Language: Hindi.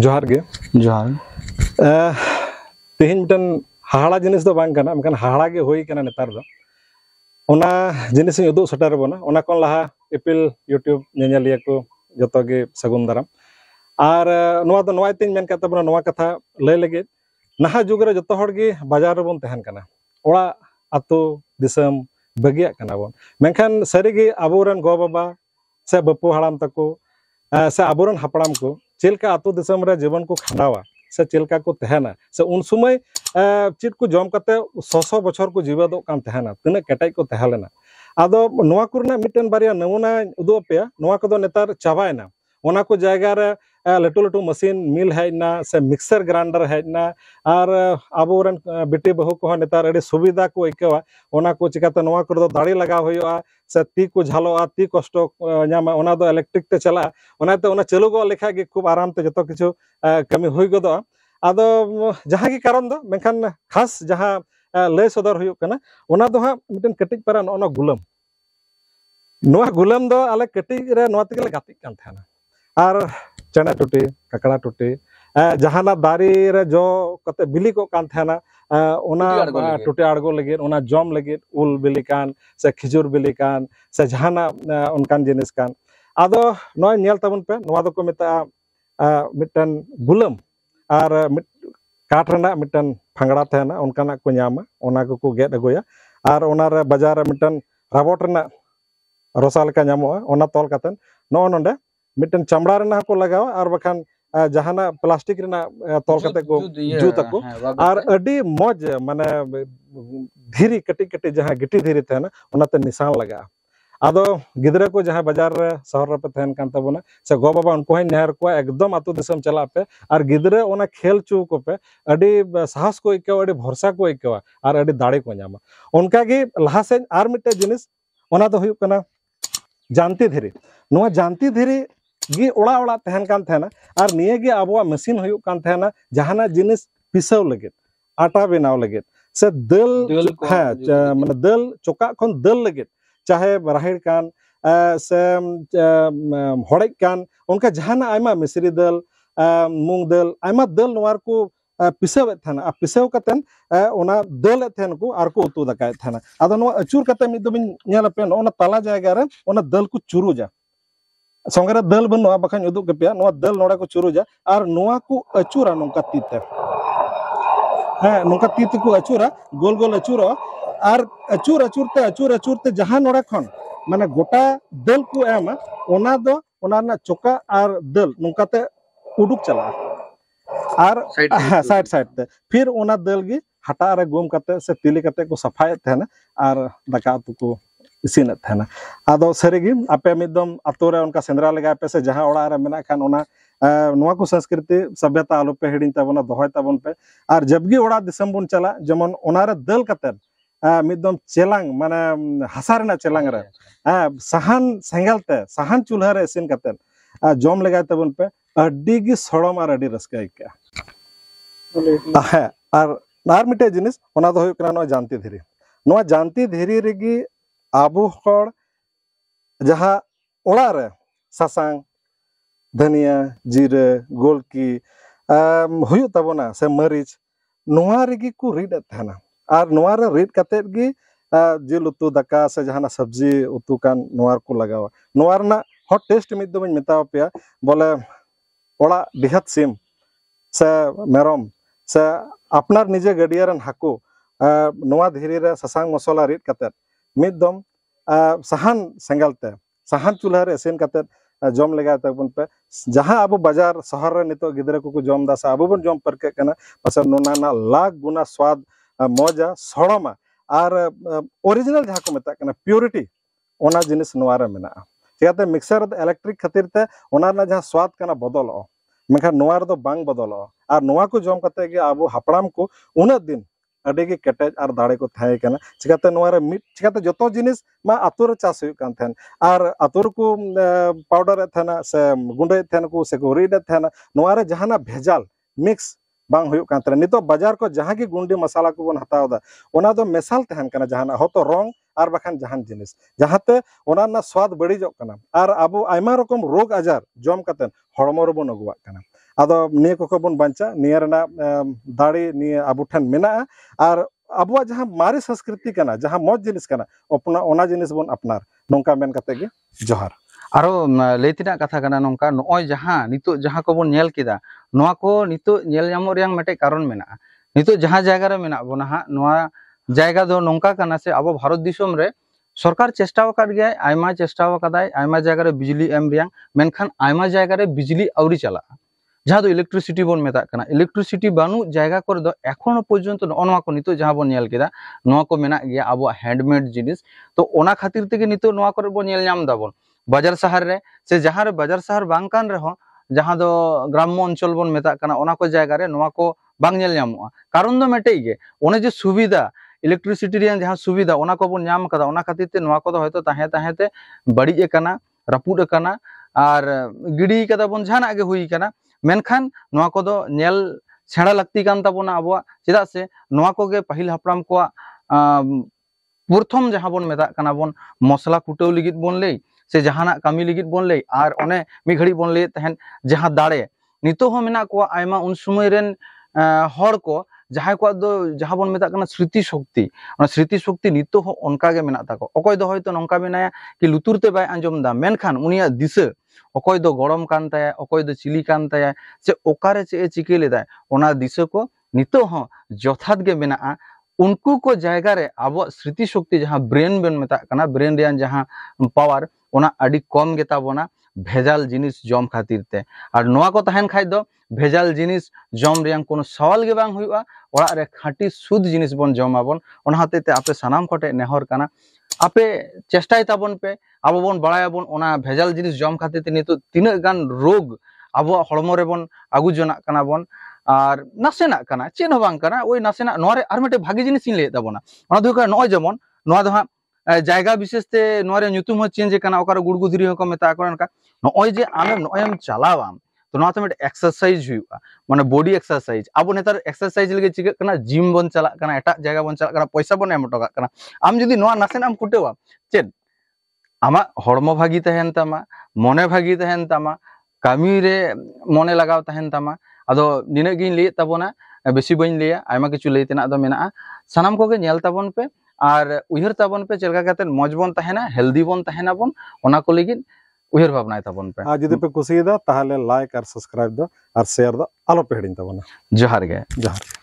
ᱡᱚᱦᱟᱨ ᱜᱮ ᱡᱚᱦᱟᱨ ᱛᱮᱦᱮᱧ ᱢᱤᱫᱴᱟᱝ ᱦᱟᱦᱟᱲᱟ ᱡᱤᱱᱤᱥ ᱫᱚ ᱵᱟᱝ ᱠᱟᱱᱟ ᱢᱮᱱᱠᱷᱟᱱ ᱦᱟᱦᱟᱲᱟ ᱜᱮ ᱦᱩᱭ ᱠᱟᱱᱟ ᱱᱮᱛᱟᱨ ᱫᱚ ᱚᱱᱟ ᱡᱤᱱᱤᱥ ᱤᱧ ᱩᱫᱩᱜ ᱥᱮᱴᱮᱨ ᱟᱵᱚᱱᱟ ᱚᱱᱟ ᱠᱷᱚᱱ ᱞᱟᱦᱟ ᱤᱯᱤᱞ ᱤᱭᱩᱴᱤᱭᱩᱵ ᱧᱮᱧᱮᱞᱤᱭᱟᱹ ᱠᱚ ᱡᱚᱛᱚ ᱜᱮ ᱥᱟᱹᱜᱩᱱ ᱫᱟᱨᱟᱢ ᱟᱨ ᱱᱚᱣᱟ ᱫᱚ ᱱᱚᱣᱟ ᱛᱮᱧ ᱢᱮᱱ ᱠᱟᱛᱟ ᱵᱚᱱᱟ ᱱᱚᱣᱟ ᱠᱟᱛᱷᱟ ᱞᱟᱹᱭ ᱞᱟᱹᱜᱤᱫ ᱱᱟᱦᱟᱜ ᱡᱩᱜᱽ ᱨᱮ ᱡᱚᱛᱚ ᱦᱚᱲ ᱜᱮ ᱵᱟᱡᱟᱨ ᱨᱮᱵᱚᱱ ᱛᱟᱦᱮᱱ ᱠᱟᱱᱟ ᱚᱲᱟᱜ ᱟᱛᱳ ᱫᱤᱥᱚᱢ ᱵᱟᱹᱜᱤᱭᱟᱜ ᱠᱟᱱᱟ ᱵᱚᱱ ᱢᱮᱱᱠᱷᱟᱱ ᱥᱟᱹᱨᱤᱜᱮ ᱟᱵᱚᱨᱮᱱ ᱜᱚ ᱵᱟᱵᱟ ᱥᱮ ᱵᱟᱹᱯᱩ ᱦᱟᱲᱟᱢ ᱛᱟᱠᱚ ᱥᱮ ᱟᱵᱚᱨᱮᱱ ᱦᱟᱯᱲᱟᱢ ᱠᱚ चलका अतु दिसम जीवन को खाडावा से चलका को तहना से उन समय चित को जम करते सोसो बछर को जीवा दोकान तहना तने कटाई को तहलेना आदो नोआ कुरना मिटन बारिया नमूना उदो पे नोआ को दो नेतार चाबायना ओना को जायगा रे लटू लटू मसीन मिल हजना से मिक्सर ग्राइंडर हजना और अब बेटी बहू को नेतार अभी सुविधा को अकवा चिकाते दाड़ी लगा से ती को झालो ती कष्ट तो इलेक्ट्रिक ते चला तो चालू गोद लेखा खूब आराम जो तो किचु कमी हो गद अद जहाँ की कारण मेखान खास जहाँ लय सदर होना तो हाँ कटिज पारा नोना गुलाम गुलाम आले कटिज रे गतिक कान थाना आर चेड़ा टुटी काकड़ा टुटी जहाँ दारे जो कते बिली को टुटे आड़गो लगे उना जम लगे उल बिली कान से खिजूर बिली कान से जहाना उनकान जिनिस कान पे नवा दो को मिता मिटन गुलम आर मिट काठना थे ना उनका ना कुन्याम उना को को गेट गोया आर उना रे बाजार मिटन रबोटना रोसाल का न्यामो है मिट्टन चमड़ा रहना को लगाओ और बखान जहाना प्लास्टिक रहना तोल करते को जूत को और अडी मौज माने धीरी कटी कटी जहाँ गिटी धीरी थे ना उनते निशान लगा आदो गिद्रे को जहाँ बाजार रहे शहर रहे थे ना कांता तबना से गो बाबा उनको है नहर को एकदम अतो दिसम चला पे और गिद्रे उन्हें खेल चू को पे अडी साहस को एक अडी भरोसा को इके और अडी दाड़े को नामा उनका के लहा आर मिटे जिनिस ओना तो हुई जानती धीरे नुआ जानती धीरे गड़ाड़े अब मेसिन होना जिन पिस बनाव लगे से दल हाँ मैं दल चका दल लगे चाहे राहिड़ान से हड़ेकान मिसरी दल मूंग दल दल नार पिसना पिसव दल को और को उतु दाकाय अचूर तला जैगारे दल को चुरुजा संगे दल बनवा बखा उदुगे दल ना को चुरुजा और नुआ को अचूरा नौका तीते हाँ नौका ती को अचूरा गोल गोल अचूर और अचूर अचूरते अचूर अचूरते जहाँ नोड़ खन मान गोटा दल को एम चोका और दल नौकाते उडुक चला और साइड साइड ते फिर दल गी हटा रे गुम से तिली को सफाए थे ना और दाका उतु इसीन अब सारी आपे से जहां ओडारे संस्कृति सभ्यता आलो पे हिडिन ताबोना दोहय ताबोन पे आर जबगी ओडा दिसम चला जमन दल कतर मिदम चेलांग माने हसारना चेलांग सहान सेंगलते सहान चुल्हा रे सिन कतर जोम लगाय सड़म और अड्डी रसका एक आर जिनिस जानती धीरी जानती धीरी रेगी अब जहाँ धनिया जीर गोलकी होना से मरीच नागी को रिद और रिद कत जिल उतु दाका से जहाँ सब्जी उतुकान को लगवा टेस्ट मिद मतवापे बोले ओड़ा बिहत सीम से मेरम से अपनार निजे गाड़िया हाकू धीरे सासांग मसला रिद कत मिदम सहान संगलते सहान चूल्हा इसीन जम लगे जहां अब बाजार सहर नित गम दस अब बन जम पर ना लाख गुना स्वाद मजा सड़मा और ओरिजिनल जहां को मतलब प्योरिटी ओना जिनिस मेना चाहते मिक्सर इलेक्ट्रिक खातिर जहां स्वाद कर बदलो मेखान बदलो और जम कर हापड़ को उन दिन अड़ी के और दाड़े को थाए चिकाते नोरे चिकाते जो जिन मा आतुर चास और आतुर को पाउडर थेना से गुंडे थेन को से गोरीड थेना नोरे जहाना भेजाल मिक्स बांग नित कान बाजार को जहां की गुंडे मसाला को बन हटाओ तो मेसाल थेन करना तो रंग और बाखान जहान जिनिस जहाते ओना स्वाद बड़ी और अब आयमा रकम रोग आजार जम कतन हड़मो रबो नगुवा ᱟᱫᱚ ᱱᱤᱭᱟᱹ ᱠᱚᱠᱚ ᱵᱚᱱ ᱵᱟᱧᱪᱟ ᱱᱤᱭᱟᱹ ᱨᱮᱱᱟᱜ ᱫᱟᱲᱮ ᱱᱤᱭᱟᱹ ᱟᱵᱚ ᱴᱷᱮᱱ ᱢᱮᱱᱟᱜᱼᱟ ᱟᱨ ᱟᱵᱚᱣᱟᱜ ᱡᱟᱦᱟᱸ ᱢᱟᱨᱮ ᱥᱚᱝᱥᱠᱨᱤᱛᱤ ᱠᱟᱱᱟ ᱡᱟᱦᱟᱸ ᱢᱚᱡᱽ ᱡᱤᱱᱤᱥ ᱠᱟᱱᱟ ᱚᱯᱱᱟ ᱚᱱᱟ ᱡᱤᱱᱤᱥ ᱵᱚᱱ ᱟᱯᱱᱟᱨ ᱱᱚᱝᱠᱟ ᱢᱮᱱ ᱠᱟᱛᱮ ᱜᱮ ᱡᱚᱦᱟᱨ ᱟᱨᱚ ᱞᱟᱹᱭ ᱛᱮᱱᱟᱜ ᱠᱟᱛᱷᱟ ᱠᱟᱱᱟ ᱱᱚᱝᱠᱟ ᱱᱚᱜᱼᱚᱭ ᱡᱟᱦᱟᱸ ᱱᱤᱛᱚᱜ ᱡᱟᱦᱟᱸ ᱠᱚᱵᱚᱱ ᱧᱮᱞ ᱠᱮᱫᱟ ᱱᱚᱣᱟ ᱠᱚ ᱱᱤᱛᱚᱜ ᱧᱮᱞ ᱧᱟᱢᱚᱜ ᱨᱮᱭᱟᱜ ᱢᱤᱫᱴᱮᱡ ᱠᱟᱨᱚᱱ ᱢᱮᱱᱟᱜᱼᱟ ᱱᱤᱛᱚᱜ ᱡᱟᱦᱟᱸ ᱡᱟᱭᱜᱟ ᱨᱮ ᱢᱮᱱᱟᱜ ᱵᱚᱱᱟ ᱦᱟᱸᱜ ᱱᱚᱣᱟ ᱡᱟᱭᱜᱟ ᱫᱚ ᱱᱚᱝᱠᱟ ᱠᱟᱱᱟ ᱥᱮ ᱟᱵᱚ ᱵᱷᱟᱨᱚᱛ ᱫᱤᱥᱚᱢ ᱨᱮ ᱥᱚᱨᱠᱟᱨ ᱪᱮᱥᱴᱟ ᱟᱠᱟᱫ ᱜᱮᱭᱟᱭ ᱟᱭᱢᱟ ᱪᱮᱥᱴᱟ ᱟᱠᱟᱫᱟᱭ ᱟᱭᱢᱟ ᱡᱟᱭᱜᱟ ᱨᱮ ᱵᱤᱡᱽᱞᱤ ᱮᱢ ᱨᱮᱭᱟᱜ ᱢᱮᱱᱠᱷᱟᱱ ᱟᱭᱢᱟ ᱡᱟᱭᱜᱟ ᱨᱮ ᱵᱤᱡᱽᱞᱤ ᱟᱹᱣᱨᱤ ᱪᱟᱞᱟᱜᱼᱟ जहाँ इलेक्ट्रिसिटी तो बन मेता इलेक्ट्रिसिटी बनू जैगा को एखो पर्यंत नवा नित जहाँ बन अब हैंडमेड जिनिस तो खातिर तेगे नित बन बाजार शहर से जहाँ बाजार शहर बांकान रहो जहाँ दो ग्राम्य अंचल बन मेता को को बांग कारण दो मेटे गे जे सुविधा इलेक्ट्रिसिटी जहाँ सुविधा बन खातिर को तो तो बड़ी एकना और गिड़ी कदा बन जहाँ हुई ᱢᱮᱱᱠᱷᱟᱱ ᱱᱚᱣᱟ ᱠᱚᱫᱚ ᱧᱮᱞ ᱥᱮᱬᱟ ᱞᱟᱹᱠᱛᱤ ᱠᱟᱱ ᱛᱟᱵᱚᱱᱟ ᱟᱵᱚᱣᱟᱜ ᱪᱮᱫᱟᱜ ᱥᱮ ᱱᱚᱣᱟ ᱠᱚᱜᱮ ᱯᱟᱹᱦᱤᱞ ᱦᱟᱯᱲᱟᱢ ᱠᱚᱣᱟᱜ ᱯᱨᱚᱛᱷᱚᱢ ᱡᱟᱦᱟᱸ ᱵᱚᱱ ᱢᱮᱛᱟᱜ ᱠᱟᱱᱟ ᱵᱚᱱ ᱢᱚᱥᱞᱟ ᱠᱩᱴᱟᱹᱣ ᱞᱟᱹᱜᱤᱫ ᱵᱚᱱ ᱞᱟᱹᱭ ᱥᱮ ᱡᱟᱦᱟᱱᱟᱜ ᱠᱟᱹᱢᱤ ᱞᱟᱹᱜᱤᱫ ᱵᱚᱱ ᱞᱟᱹᱭ ᱟᱨ ᱚᱱᱮ ᱢᱤᱫ ᱜᱷᱟᱹᱲᱤᱡ ᱵᱚᱱ ᱞᱟᱹᱭᱮᱫ ᱛᱟᱦᱮᱱ ᱡᱟᱦᱟᱸ ᱫᱟᱲᱮ ᱱᱤᱛᱚᱜ ᱦᱚᱸ ᱢᱮᱱᱟᱜ ᱠᱚᱣᱟ ᱟᱭᱢᱟ ᱩᱱ ᱥᱚᱢᱚᱭ ᱨᱮᱱ ᱦᱚᱲ ᱠᱚ ᱡᱟᱦᱟᱸᱭ ᱠᱚᱣᱟᱜ ᱫᱚ ᱡᱟᱦᱟᱸ ᱵᱚᱱ ᱢᱮᱛᱟᱜ ᱠᱟᱱᱟ ᱥᱨᱤᱛᱤ ᱥᱚᱠᱛᱤ ᱚᱱᱟ ᱥᱨᱤᱛᱤ ᱥᱚᱠᱛᱤ ᱱᱤᱛᱚᱜ ᱦᱚᱸ ᱚᱱᱠᱟ ᱜᱮ ᱢᱮᱱᱟᱜ ᱛᱟᱠᱚ ᱚᱠᱚᱭ ᱫᱚ ᱦᱚᱭᱛᱚ ᱱᱚᱝᱠᱟ ᱢᱮᱱᱟᱭᱟ ᱠᱤ ᱞᱩᱛᱩᱨ ᱛᱮ ᱵᱟᱭ ᱟᱸᱡᱚᱢ ᱫᱟ ᱢᱮᱱᱠᱷᱟᱱ ᱩᱱᱤᱭᱟᱜ ᱫᱤᱥᱟᱹ ᱚᱠᱚᱭ ᱫᱚ ᱜᱚᱲᱚᱢ ᱠᱟᱱ ᱛᱟᱭᱟ ᱚᱠᱚᱭ ᱫᱚ ᱪᱤᱞᱤ ᱠᱟᱱ ᱛᱟᱭᱟ ᱥᱮ ᱚᱠᱟᱨᱮ ᱪᱮᱫ ᱮ ᱪᱤᱠᱟᱹ ᱞᱮᱫᱟᱭ ᱚᱱᱟ ᱫᱤᱥᱟᱹ ᱠᱚ ᱱᱤᱛᱚᱜ ᱦᱚᱸ ᱡᱚᱛᱷᱟᱛ ᱜᱮ ᱢᱮᱱᱟᱜᱼᱟ उनको को जगह रे आबो स्मृति शक्ति जहां ब्रेन बन मत ब्रेन जहां पावर ᱚᱱᱟ ᱟᱹᱰᱤ ᱠᱚᱢ ᱜᱮᱛᱟ ᱵᱚᱱᱟ ᱵᱷᱮᱡᱟᱞ ᱡᱤᱱᱤᱥ ᱡᱚᱢ ᱠᱷᱟᱹᱛᱤᱨ ᱛᱮ ᱟᱨ ᱱᱚᱣᱟ ᱠᱚ ᱛᱟᱦᱮᱱ ᱠᱷᱟᱡ ᱫᱚ ᱵᱷᱮᱡᱟᱞ ᱡᱤᱱᱤᱥ ᱡᱚᱢ ᱨᱮᱭᱟᱜ ᱠᱳᱱᱳ ᱥᱟᱣᱟᱞ ᱜᱮ ᱵᱟᱝ ᱦᱩᱭᱩᱜᱼᱟ ᱚᱲᱟᱜ ᱨᱮ ᱠᱷᱟᱹᱴᱤ ᱥᱩᱫ ᱡᱤᱱᱤᱥ ᱵᱚᱱ ᱡᱚᱢᱟᱵᱚᱱ ᱚᱱᱟ ᱦᱚᱛᱮ ᱛᱮ ᱟᱯᱮ ᱥᱟᱱᱟᱢ ᱠᱚᱴᱷᱮᱱ ᱱᱮᱦᱚᱨ ᱠᱟᱱᱟ আপে চেষ্টাই তাবন পে আববন বাড়ায়াবন ওনা ভেজাল জিনিস জম খাতিতে নিতো তিনা গান রোগ আবো হড়মরে বন আগু জনা কানা বন আর নাসেনা কানা চেন বাং কানা ওই নাসেনা নরে আর মেটে ভাগে জিনিস ইন লে দাবনা ওনা দুকা নয় যেমন নয় দহা ᱡᱟᱭᱜᱟ ᱵᱤᱥᱮᱥ ᱛᱮ ᱱᱚᱣᱟ ᱨᱮ ᱧᱩᱛᱩᱢ ᱦᱚᱸ ᱪᱮᱧᱡᱽ ᱟᱠᱟᱱᱟ ᱚᱠᱟᱨᱮ ᱜᱩᱲᱜᱩᱫᱷᱤᱨᱤ ᱦᱚᱸᱠᱚ ᱢᱮᱛᱟ ᱠᱚ ᱚᱱᱠᱟ ᱱᱚᱜᱼᱚᱭ ᱡᱮ ᱟᱢᱮᱢ ᱱᱚᱜᱼᱚᱭ ᱮᱢ ᱪᱟᱞᱟᱣᱟᱢ ᱛᱚ ᱱᱚᱣᱟ ᱛᱮ ᱢᱤᱫᱴᱮᱱ ᱮᱠᱥᱟᱨᱥᱟᱭᱤᱡ ᱦᱩᱭᱩᱜᱼᱟ ᱢᱟᱱᱮ ᱵᱚᱰᱤ ᱮᱠᱥᱟᱨᱥᱟᱭᱤᱡ ᱟᱵᱚ ᱱᱮᱛᱟᱨ ᱮᱠᱥᱟᱨᱥᱟᱭᱤᱡ ᱞᱟᱹᱜᱤᱫ ᱪᱤᱠᱟᱹᱜ ᱠᱟᱱᱟ ᱡᱤᱢ ᱵᱚᱱ ᱪᱟᱞᱟᱜ ᱠᱟᱱᱟ ᱮᱴᱟᱜ ᱡᱟᱭᱜᱟ ᱵᱚᱱ ᱪᱟᱞᱟᱜ ᱠᱟᱱᱟ ᱯᱚᱭᱥᱟ ᱵᱚᱱ ᱮᱢ ᱦᱚᱴᱚ ᱠᱟᱜ ᱠᱟᱱᱟ ᱟᱢ ᱡᱩᱫᱤ ᱱᱚᱣᱟ ᱱᱟᱥᱮᱱᱟᱜ ᱮᱢ ᱠᱩᱴᱟᱹᱣᱟ ᱪᱮᱫ ᱟᱢᱟᱜ ᱦᱚᱲᱢᱚ ᱵᱷᱟᱜᱤ ᱛᱟᱦᱮᱱ ᱛᱟᱢᱟ ᱢᱚᱱᱮ ᱵᱷᱟᱜᱤ ᱛᱟᱦᱮᱱ ᱛᱟᱢᱟ ᱠᱟᱹᱢᱤ ᱨᱮ ᱢᱚᱱᱮ ᱞᱟᱜᱟᱣ ᱛᱟᱦᱮᱱ ᱛᱟᱢᱟ ᱟᱫᱚ ᱱᱤᱱᱟᱹᱜ ᱜᱤᱧ ᱞᱟᱹᱭᱮᱫ ᱛᱟᱵᱚᱱᱟ ᱵᱮᱥᱤ ᱵᱟᱹᱧ ᱞᱟᱹᱭᱟ ᱟᱭᱢᱟ ᱠᱤᱪᱷᱩ ᱞᱟᱹᱭ ᱛᱮᱱᱟᱜ ᱫᱚ ᱢᱮᱱᱟᱜᱼᱟ ᱥᱟᱱᱟᱢ ᱠᱚᱜᱮ ᱧᱮᱞ ᱛᱟᱵᱚᱱ ᱯᱮ और उहर ताबन चलका मज बन हेल्दी बन बना को उहर भावनाताबन पे जी पे कुछ लाइक और सबसक्राइब और शेयर आलोपे हिड़ी तबना जहाँ जहाँ